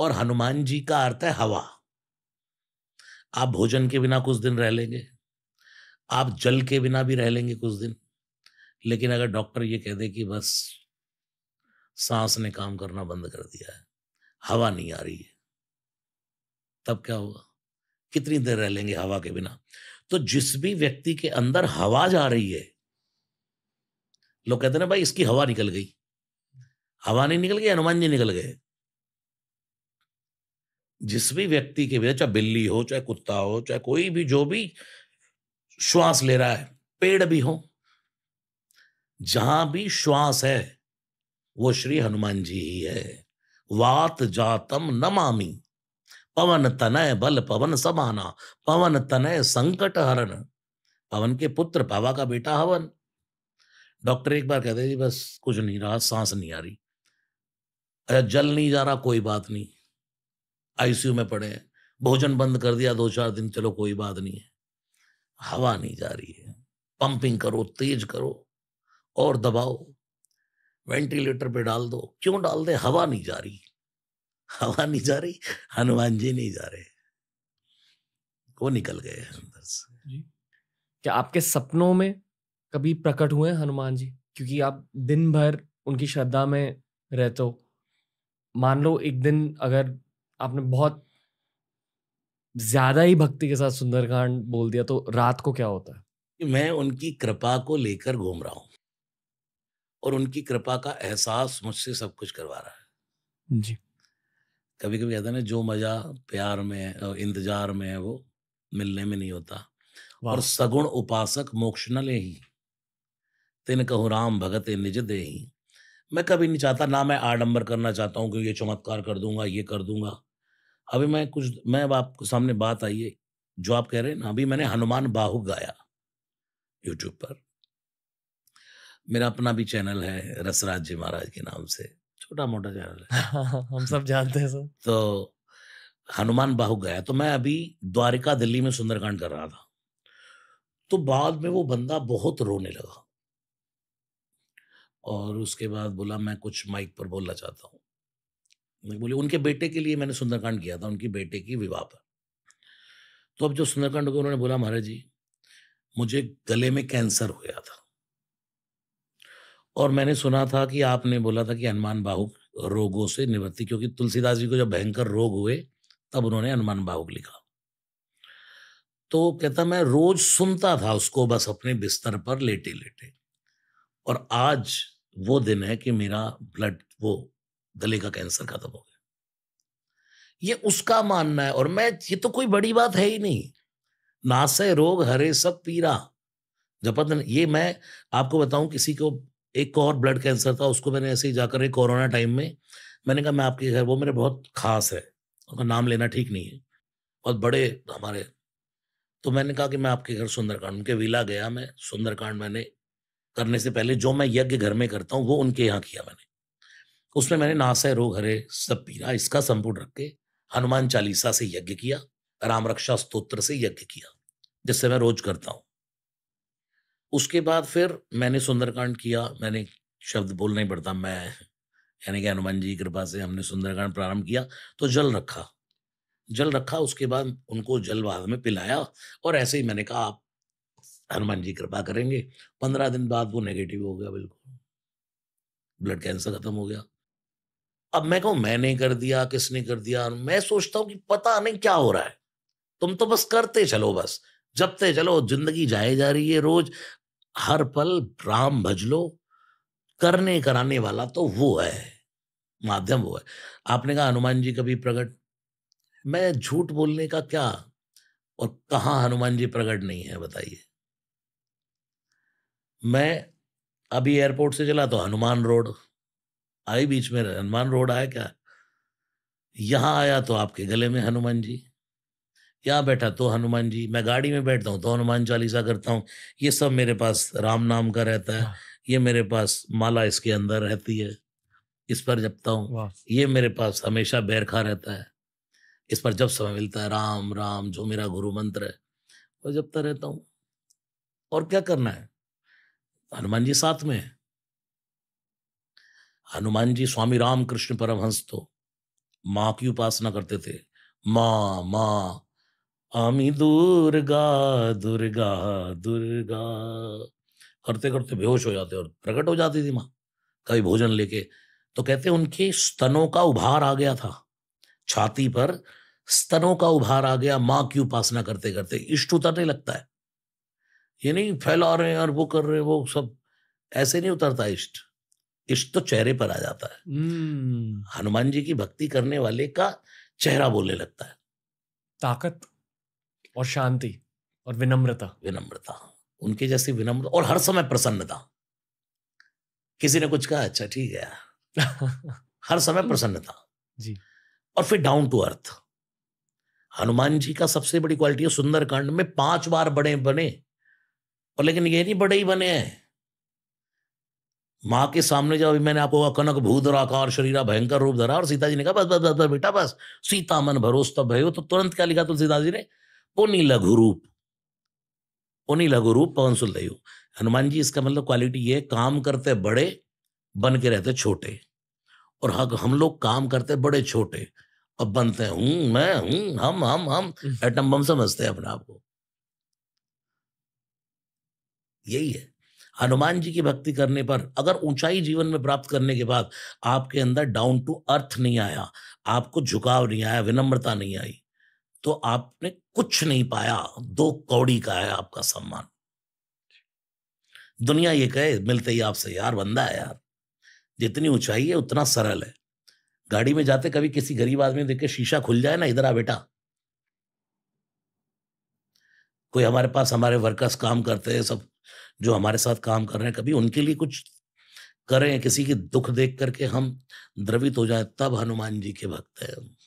और हनुमान जी का अर्थ है हवा आप भोजन के बिना कुछ दिन रह लेंगे आप जल के बिना भी रह लेंगे कुछ दिन लेकिन अगर डॉक्टर ये कह दे कि बस सांस ने काम करना बंद कर दिया है हवा नहीं आ रही है तब क्या होगा कितनी देर रह लेंगे हवा के बिना तो जिस भी व्यक्ति के अंदर हवा जा रही है लोग कहते ना भाई इसकी हवा निकल गई हवा नहीं निकल गई हनुमान जी निकल गए जिस भी व्यक्ति के भीतर चाहे बिल्ली हो चाहे कुत्ता हो चाहे कोई भी जो भी श्वास ले रहा है पेड़ भी हो जहां भी श्वास है वो श्री हनुमान जी ही है वात जातम नमामि पवन तनय बल पवन समाना पवन तनय संकट हरण पवन के पुत्र पावा का बेटा हवन डॉक्टर एक बार कहते जी बस कुछ नहीं रहा सांस नहीं आ रही अच्छा जल नहीं जा रहा कोई बात नहीं आईसीयू में पड़े हैं भोजन बंद कर दिया दो चार दिन चलो कोई बात नहीं है हवा नहीं जा रही है पंपिंग करो तेज करो और दबाओ वेंटिलेटर पे डाल दो क्यों डाल दे हवा नहीं जा रही हवा नहीं जा रही हनुमान जी नहीं जा रहे वो निकल गए अंदर से क्या आपके सपनों में कभी प्रकट हुए हैं हनुमान जी क्योंकि आप दिन भर उनकी श्रद्धा में रहते हो मान लो एक दिन अगर आपने बहुत ज्यादा ही भक्ति के साथ सुंदरकांड बोल दिया तो रात को क्या होता है मैं उनकी कृपा को लेकर घूम रहा हूं और उनकी कृपा का एहसास मुझसे सब कुछ करवा रहा है जी कभी कभी कहते ना जो मजा प्यार में इंतजार में है वो मिलने में नहीं होता और सगुण उपासक मोक्ष न ले ही तिन कहो राम भगत निज दे ही मैं कभी नहीं चाहता ना मैं आडंबर करना चाहता हूँ कि ये चमत्कार कर दूंगा ये कर दूंगा अभी मैं कुछ मैं अब आपको सामने बात आई है जो आप कह रहे हैं ना अभी मैंने हनुमान बाहु गाया यूट्यूब पर मेरा अपना भी चैनल है रसराज जी महाराज के नाम से छोटा मोटा चैनल है हम सब जानते हैं सर तो हनुमान बाहु गया तो मैं अभी द्वारिका दिल्ली में सुंदरकांड कर रहा था तो बाद में वो बंदा बहुत रोने लगा और उसके बाद बोला मैं कुछ माइक पर बोलना चाहता हूँ मैं बोली उनके बेटे के लिए मैंने सुंदरकांड किया था उनकी बेटे की विवाह पर तो अब जो सुंदरकांड हुआ उन्होंने बोला महाराज जी मुझे गले में कैंसर हो गया था और मैंने सुना था कि आपने बोला था कि हनुमान बाहुक रोगों से निवृत्ति क्योंकि तुलसीदास जी को जब भयंकर रोग हुए तब उन्होंने हनुमान बाहुक लिखा तो कहता मैं रोज सुनता था उसको बस अपने बिस्तर पर लेटे लेटे और आज वो दिन है कि मेरा ब्लड वो गले का कैंसर खत्म हो गया ये उसका मानना है और मैं ये तो कोई बड़ी बात है ही नहीं नासे रोग हरे सब पीरा जपत ये मैं आपको बताऊं किसी को एक और ब्लड कैंसर था उसको मैंने ऐसे ही जाकर कोरोना टाइम में मैंने कहा मैं आपके घर वो मेरे बहुत खास है उनका नाम लेना ठीक नहीं है बहुत बड़े हमारे तो मैंने कहा कि मैं आपके घर सुंदरकांड उनके विला गया मैं सुंदरकांड मैंने करने से पहले जो मैं यज्ञ घर में करता हूँ वो उनके यहाँ किया मैंने उसमें मैंने नासह रोग हरे सब पीरा इसका संपूर्ण रख के हनुमान चालीसा से यज्ञ किया राम रक्षा स्त्रोत्र से यज्ञ किया जिससे मैं रोज करता हूँ उसके बाद फिर मैंने सुंदरकांड किया मैंने शब्द बोलना ही पड़ता मैं यानी कि हनुमान जी की कृपा से हमने सुंदरकांड प्रारंभ किया तो जल रखा जल रखा उसके बाद उनको जल बाद में पिलाया और ऐसे ही मैंने कहा आप हनुमान जी कृपा करेंगे पंद्रह दिन बाद वो नेगेटिव हो गया बिल्कुल ब्लड कैंसर खत्म हो गया अब मैं कहूं मैंने कर दिया किसने कर दिया मैं सोचता हूं कि पता नहीं क्या हो रहा है तुम तो बस करते चलो बस जबते चलो जिंदगी जाए जा रही है रोज हर पल राम भज लो करने कराने वाला तो वो है माध्यम वो है आपने कहा हनुमान जी कभी प्रकट मैं झूठ बोलने का क्या और कहा हनुमान जी प्रकट नहीं है बताइए मैं अभी एयरपोर्ट से चला तो हनुमान रोड आई बीच में हनुमान रोड आया क्या यहाँ आया तो आपके गले में हनुमान जी यहाँ बैठा तो हनुमान जी मैं गाड़ी में बैठता हूँ तो हनुमान चालीसा करता हूँ ये सब मेरे पास राम नाम का रहता है हाँ। ये मेरे पास माला इसके अंदर रहती है इस पर जपता हूँ ये मेरे पास हमेशा बैरखा रहता है इस पर जब समय मिलता है राम राम जो मेरा गुरु मंत्र है वो जपता रहता हूँ और क्या करना है हनुमान जी साथ में है हनुमान जी स्वामी रामकृष्ण परमहंस तो माँ की उपासना करते थे माँ माँ आमी दुर्गा दुर्गा दुर्गा करते करते बेहोश हो जाते और प्रकट हो जाती थी माँ कभी भोजन लेके तो कहते उनके स्तनों का उभार आ गया था छाती पर स्तनों का उभार आ गया माँ की उपासना करते करते इष्ट उतरने लगता है ये नहीं फैला रहे हैं और वो कर रहे हैं वो सब ऐसे नहीं उतरता इष्ट इष्ट तो चेहरे पर आ जाता है हम्म। हनुमान जी की भक्ति करने वाले का चेहरा बोलने लगता है ताकत और शांति और विनम्रता विनम्रता हाँ। उनके जैसी विनम्रता और हर समय प्रसन्नता किसी ने कुछ कहा अच्छा ठीक है हर समय प्रसन्नता जी और फिर down to earth Hanuman ji का सबसे बड़ी क्वालिटी है सुंदरकांड में पांच बार बड़े बने और लेकिन ये नहीं बड़े ही बने हैं माँ के सामने जब मैंने आपको अकनक भूधर आकार शरीरा भयंकर रूप धरा और सीता जी ने कहा बस बस बस बस बेटा बस सीता मन तब भयो तो तुरंत क्या लिखा तुलसीदास जी ने पुनि लघु रूप पुनि लघु रूप पवन सुलदयु हनुमान जी इसका मतलब क्वालिटी ये काम करते बड़े बन के रहते छोटे और हक हम लोग काम करते बड़े छोटे अब बनते हूं मैं हूं हम हम हम एटम हम्म। बम समझते हैं अपने आप को यही है हनुमान जी की भक्ति करने पर अगर ऊंचाई जीवन में प्राप्त करने के बाद आपके अंदर डाउन टू अर्थ नहीं आया आपको झुकाव नहीं आया विनम्रता नहीं आई तो आपने कुछ नहीं पाया दो कौड़ी का है आपका सम्मान दुनिया ये कहे मिलते ही आपसे यार बंदा है यार जितनी ऊंचाई है उतना सरल है गाड़ी में जाते कभी किसी गरीब आदमी देख के शीशा खुल जाए ना इधर आ बेटा कोई हमारे पास हमारे वर्कर्स काम करते हैं सब जो हमारे साथ काम कर रहे हैं कभी उनके लिए कुछ करें किसी की दुख देख करके हम द्रवित हो जाए तब हनुमान जी के भक्त हैं